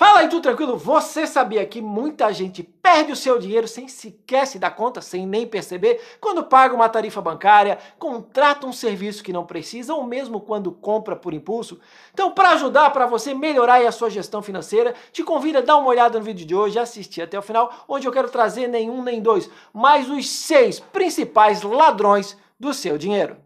Fala aí, tudo tranquilo? Você sabia que muita gente perde o seu dinheiro sem sequer se dar conta, sem nem perceber, quando paga uma tarifa bancária, contrata um serviço que não precisa ou mesmo quando compra por impulso? Então, para ajudar, para você melhorar a sua gestão financeira, te convido a dar uma olhada no vídeo de hoje, e assistir até o final, onde eu quero trazer nenhum nem dois, mas os seis principais ladrões do seu dinheiro.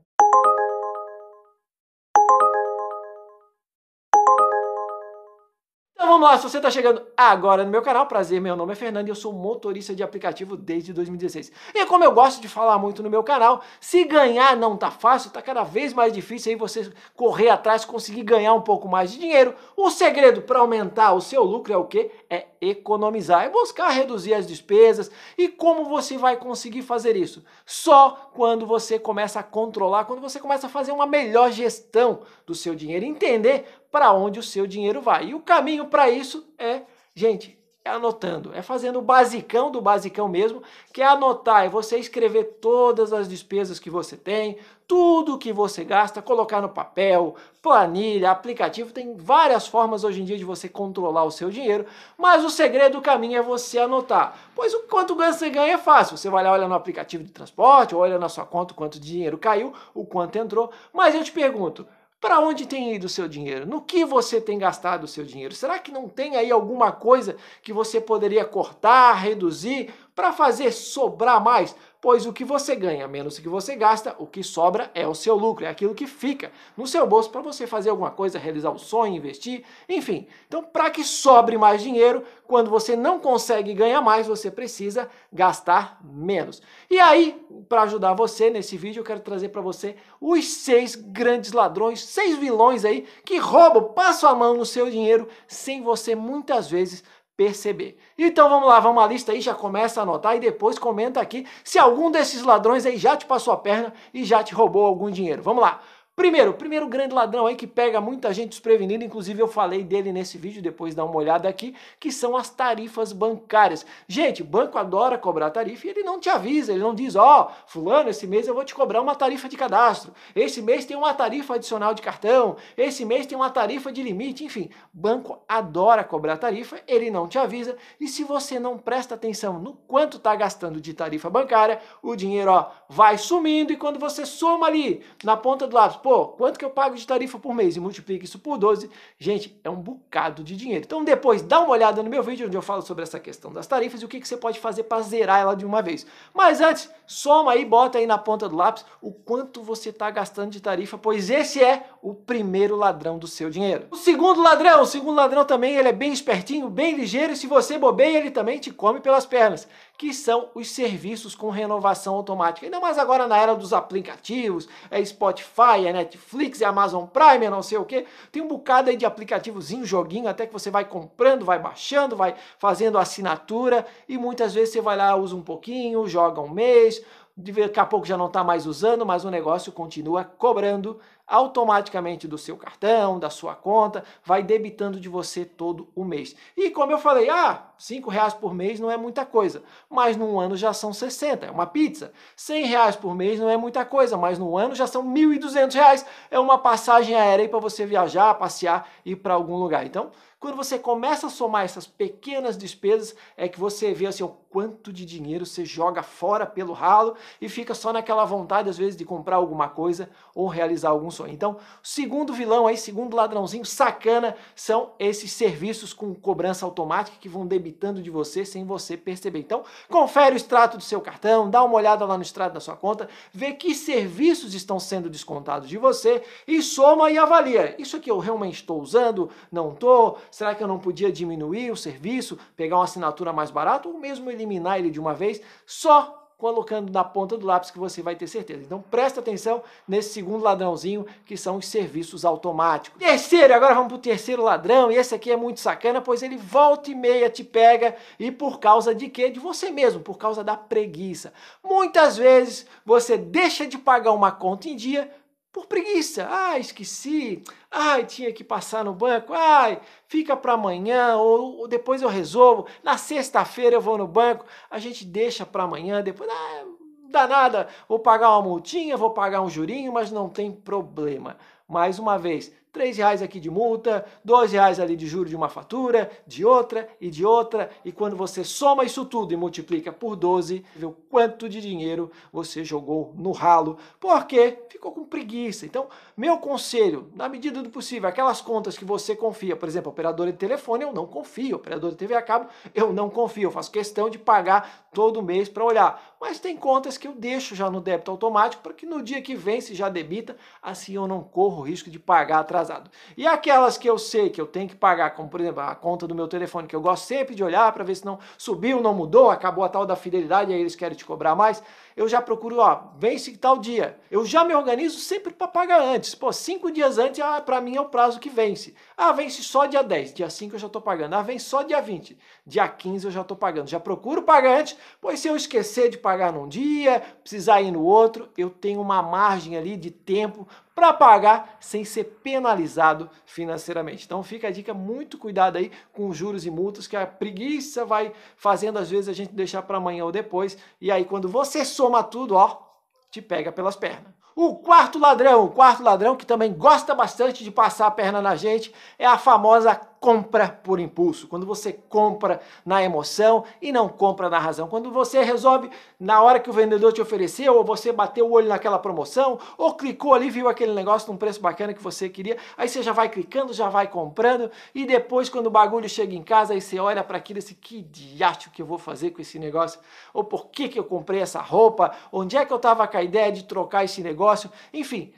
lá, se você está chegando agora no meu canal, prazer, meu nome é Fernando e eu sou motorista de aplicativo desde 2016. E é como eu gosto de falar muito no meu canal, se ganhar não tá fácil, tá cada vez mais difícil aí você correr atrás, conseguir ganhar um pouco mais de dinheiro. O segredo para aumentar o seu lucro é o quê? É economizar, é buscar reduzir as despesas. E como você vai conseguir fazer isso? Só quando você começa a controlar, quando você começa a fazer uma melhor gestão do seu dinheiro, entender para onde o seu dinheiro vai. E o caminho para isso é, gente, é anotando, é fazendo o basicão do basicão mesmo, que é anotar, é você escrever todas as despesas que você tem, tudo que você gasta, colocar no papel, planilha, aplicativo, tem várias formas hoje em dia de você controlar o seu dinheiro, mas o segredo do caminho é você anotar, pois o quanto você ganha é fácil, você vai lá, olha no aplicativo de transporte, olha na sua conta quanto dinheiro caiu, o quanto entrou, mas eu te pergunto, para onde tem ido o seu dinheiro? No que você tem gastado o seu dinheiro? Será que não tem aí alguma coisa que você poderia cortar, reduzir, para fazer sobrar mais, pois o que você ganha menos o que você gasta, o que sobra é o seu lucro, é aquilo que fica no seu bolso para você fazer alguma coisa, realizar um sonho, investir, enfim. Então, para que sobre mais dinheiro, quando você não consegue ganhar mais, você precisa gastar menos. E aí, para ajudar você nesse vídeo, eu quero trazer para você os seis grandes ladrões, seis vilões aí que roubam, passam a mão no seu dinheiro sem você muitas vezes perceber. Então vamos lá, vamos à lista aí, já começa a anotar e depois comenta aqui se algum desses ladrões aí já te passou a perna e já te roubou algum dinheiro. Vamos lá. Primeiro, o primeiro grande ladrão aí que pega muita gente desprevenida, inclusive eu falei dele nesse vídeo, depois dá uma olhada aqui, que são as tarifas bancárias. Gente, o banco adora cobrar tarifa e ele não te avisa, ele não diz, ó, oh, fulano, esse mês eu vou te cobrar uma tarifa de cadastro, esse mês tem uma tarifa adicional de cartão, esse mês tem uma tarifa de limite, enfim, banco adora cobrar tarifa, ele não te avisa, e se você não presta atenção no quanto está gastando de tarifa bancária, o dinheiro ó, vai sumindo e quando você soma ali na ponta do lápis, pô, quanto que eu pago de tarifa por mês? E multiplica isso por 12. Gente, é um bocado de dinheiro. Então depois dá uma olhada no meu vídeo onde eu falo sobre essa questão das tarifas e o que, que você pode fazer para zerar ela de uma vez. Mas antes, soma aí, bota aí na ponta do lápis o quanto você está gastando de tarifa, pois esse é o primeiro ladrão do seu dinheiro. O segundo ladrão, o segundo ladrão também, ele é bem espertinho, bem ligeiro e se você bobeia, ele também te come pelas pernas que são os serviços com renovação automática. Ainda mais agora na era dos aplicativos, é Spotify, é Netflix, é Amazon Prime, é não sei o que. Tem um bocado aí de aplicativozinho, joguinho, até que você vai comprando, vai baixando, vai fazendo assinatura e muitas vezes você vai lá, usa um pouquinho, joga um mês, daqui a pouco já não está mais usando, mas o negócio continua cobrando automaticamente do seu cartão, da sua conta, vai debitando de você todo o mês. E como eu falei, ah, cinco reais por mês não é muita coisa, mas num ano já são 60, é uma pizza. 100 reais por mês não é muita coisa, mas no ano já são 1.200 reais, é uma passagem aérea para você viajar, passear e ir para algum lugar. Então, quando você começa a somar essas pequenas despesas, é que você vê assim, o quanto de dinheiro você joga fora pelo ralo e fica só naquela vontade, às vezes, de comprar alguma coisa ou realizar alguns funciona. Então, segundo vilão aí, segundo ladrãozinho sacana, são esses serviços com cobrança automática que vão debitando de você sem você perceber. Então, confere o extrato do seu cartão, dá uma olhada lá no extrato da sua conta, vê que serviços estão sendo descontados de você e soma e avalia. Isso aqui eu realmente estou usando? Não estou? Será que eu não podia diminuir o serviço, pegar uma assinatura mais barata ou mesmo eliminar ele de uma vez? Só colocando na ponta do lápis que você vai ter certeza. Então presta atenção nesse segundo ladrãozinho que são os serviços automáticos. Terceiro, agora vamos para o terceiro ladrão e esse aqui é muito sacana, pois ele volta e meia te pega e por causa de quê? De você mesmo, por causa da preguiça. Muitas vezes você deixa de pagar uma conta em dia por preguiça. Ah, esqueci. Ai, tinha que passar no banco. Ai, fica para amanhã ou, ou, depois eu resolvo. Na sexta-feira eu vou no banco. A gente deixa para amanhã, depois ah, dá nada. Vou pagar uma multinha, vou pagar um jurinho, mas não tem problema mais uma vez, R$ reais aqui de multa, R$ reais ali de juro de uma fatura, de outra e de outra, e quando você soma isso tudo e multiplica por 12, vê o quanto de dinheiro você jogou no ralo, porque ficou com preguiça. Então, meu conselho, na medida do possível, aquelas contas que você confia, por exemplo, operadora de telefone, eu não confio, operadora de TV a cabo, eu não confio, eu faço questão de pagar todo mês para olhar. Mas tem contas que eu deixo já no débito automático para que no dia que vem se já debita, assim eu não corro corro o risco de pagar atrasado. E aquelas que eu sei que eu tenho que pagar, como por exemplo a conta do meu telefone, que eu gosto sempre de olhar para ver se não subiu, não mudou, acabou a tal da fidelidade, aí eles querem te cobrar mais, eu já procuro, ó, vence tal dia. Eu já me organizo sempre para pagar antes. Pô, cinco dias antes, ah, para mim é o prazo que vence. Ah, vence só dia 10, dia 5 eu já estou pagando. Ah, vence só dia 20, dia 15 eu já estou pagando. Já procuro pagar antes, pois se eu esquecer de pagar num dia, precisar ir no outro, eu tenho uma margem ali de tempo para pagar sem ser penalizado financeiramente. Então fica a dica, muito cuidado aí com juros e multas, que a preguiça vai fazendo às vezes a gente deixar para amanhã ou depois, e aí quando você soma tudo, ó, te pega pelas pernas. O quarto ladrão, o quarto ladrão que também gosta bastante de passar a perna na gente, é a famosa compra por impulso, quando você compra na emoção e não compra na razão. Quando você resolve, na hora que o vendedor te ofereceu, ou você bateu o olho naquela promoção, ou clicou ali, viu aquele negócio num preço bacana que você queria, aí você já vai clicando, já vai comprando, e depois, quando o bagulho chega em casa, aí você olha para aquilo e diz: que diacho que eu vou fazer com esse negócio? Ou por que, que eu comprei essa roupa? Onde é que eu estava com a ideia de trocar esse negócio? Enfim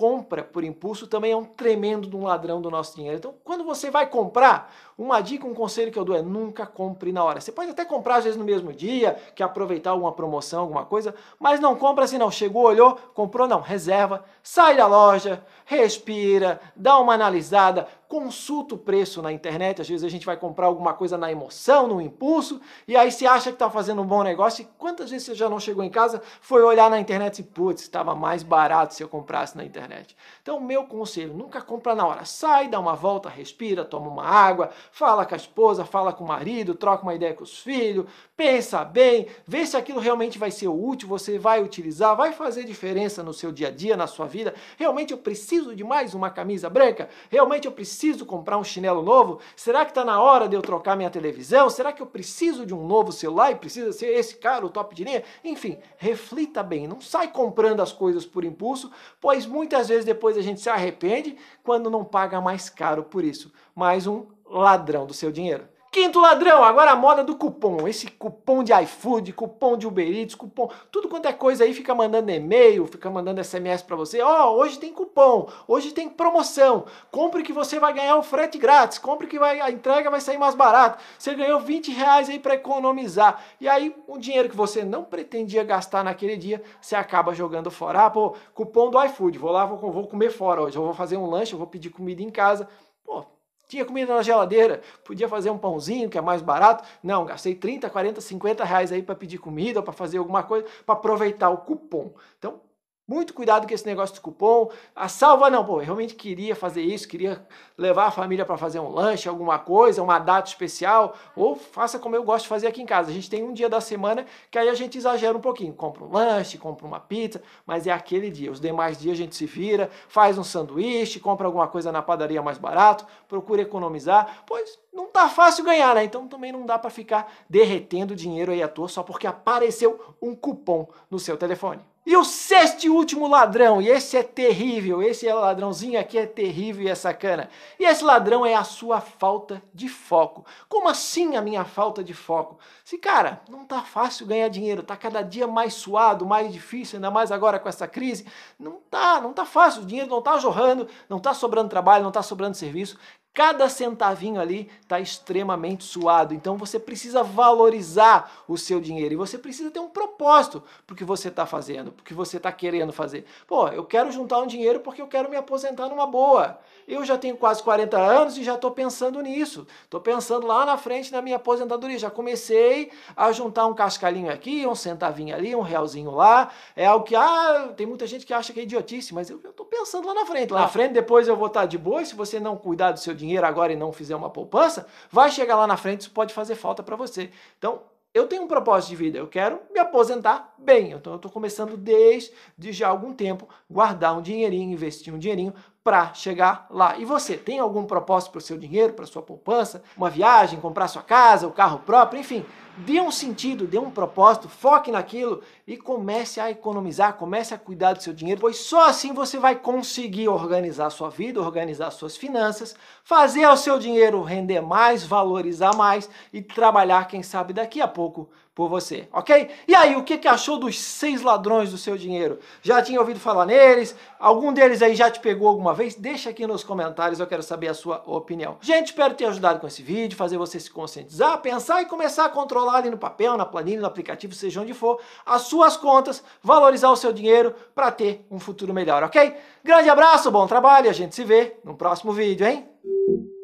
compra por impulso também é um tremendo de um ladrão do nosso dinheiro. Então, quando você vai comprar, uma dica, um conselho que eu dou é nunca compre na hora. Você pode até comprar às vezes no mesmo dia, que aproveitar alguma promoção, alguma coisa, mas não compra assim não. Chegou, olhou, comprou não, reserva, sai da loja, respira, dá uma analisada, consulta o preço na internet, às vezes a gente vai comprar alguma coisa na emoção, no impulso, e aí se acha que está fazendo um bom negócio, e quantas vezes você já não chegou em casa, foi olhar na internet e, putz, estava mais barato se eu comprasse na internet. Então, meu conselho, nunca compra na hora. Sai, dá uma volta, respira, toma uma água, fala com a esposa, fala com o marido, troca uma ideia com os filhos, pensa bem, vê se aquilo realmente vai ser útil, você vai utilizar, vai fazer diferença no seu dia a dia, na sua vida. Realmente eu preciso de mais uma camisa branca? Realmente eu preciso preciso comprar um chinelo novo? Será que está na hora de eu trocar minha televisão? Será que eu preciso de um novo celular e precisa ser esse cara o top de linha? Enfim, reflita bem, não sai comprando as coisas por impulso, pois muitas vezes depois a gente se arrepende quando não paga mais caro por isso. Mais um ladrão do seu dinheiro. Quinto ladrão, agora a moda do cupom. Esse cupom de iFood, cupom de Uber Eats, cupom, tudo quanto é coisa aí, fica mandando e-mail, fica mandando SMS para você. Ó, oh, hoje tem cupom, hoje tem promoção. Compre que você vai ganhar o frete grátis, compre que vai, a entrega vai sair mais barata. Você ganhou 20 reais aí para economizar. E aí, o dinheiro que você não pretendia gastar naquele dia, você acaba jogando fora. Ah, pô, cupom do iFood, vou lá, vou, vou comer fora hoje, eu vou fazer um lanche, eu vou pedir comida em casa. Pô, tinha comida na geladeira, podia fazer um pãozinho que é mais barato. Não, gastei 30, 40, 50 reais aí para pedir comida, para fazer alguma coisa, para aproveitar o cupom. Então, muito cuidado com esse negócio de cupom. A salva não, pô, eu realmente queria fazer isso, queria levar a família para fazer um lanche, alguma coisa, uma data especial, ou faça como eu gosto de fazer aqui em casa. A gente tem um dia da semana que aí a gente exagera um pouquinho, compra um lanche, compra uma pizza, mas é aquele dia. Os demais dias a gente se vira, faz um sanduíche, compra alguma coisa na padaria mais barato, procura economizar, pois não tá fácil ganhar, né? Então também não dá para ficar derretendo dinheiro aí à toa só porque apareceu um cupom no seu telefone. E o sexto e último ladrão, e esse é terrível, esse é ladrãozinho aqui é terrível e é sacana. E esse ladrão é a sua falta de foco. Como assim a minha falta de foco? Se cara, não tá fácil ganhar dinheiro, tá cada dia mais suado, mais difícil, ainda mais agora com essa crise. Não tá, não tá fácil, o dinheiro não tá jorrando, não tá sobrando trabalho, não tá sobrando serviço. Cada centavinho ali está extremamente suado. Então você precisa valorizar o seu dinheiro e você precisa ter um propósito para o que você está fazendo, para o que você está querendo fazer. Pô, eu quero juntar um dinheiro porque eu quero me aposentar numa boa. Eu já tenho quase 40 anos e já estou pensando nisso. Estou pensando lá na frente na minha aposentadoria. Já comecei a juntar um cascalhinho aqui, um centavinho ali, um realzinho lá. É algo que, ah, tem muita gente que acha que é idiotice, mas eu estou pensando lá na frente. Lá na frente, depois eu vou estar tá de boa. E se você não cuidar do seu dinheiro agora e não fizer uma poupança, vai chegar lá na frente, isso pode fazer falta para você. Então, eu tenho um propósito de vida, eu quero me aposentar bem. Então, eu estou começando desde já algum tempo guardar um dinheirinho, investir um dinheirinho para chegar lá. E você, tem algum propósito para o seu dinheiro, para sua poupança, uma viagem, comprar sua casa, o carro próprio, enfim, dê um sentido, dê um propósito, foque naquilo e comece a economizar, comece a cuidar do seu dinheiro, pois só assim você vai conseguir organizar a sua vida, organizar suas finanças, fazer o seu dinheiro render mais, valorizar mais e trabalhar, quem sabe, daqui a pouco por você, ok? E aí, o que, que achou dos seis ladrões do seu dinheiro? Já tinha ouvido falar neles? Algum deles aí já te pegou alguma vez? Deixa aqui nos comentários, eu quero saber a sua opinião. Gente, espero ter ajudado com esse vídeo, fazer você se conscientizar, pensar e começar a controlar ali no papel, na planilha, no aplicativo, seja onde for, as suas contas, valorizar o seu dinheiro para ter um futuro melhor, ok? Grande abraço, bom trabalho, a gente se vê no próximo vídeo, hein?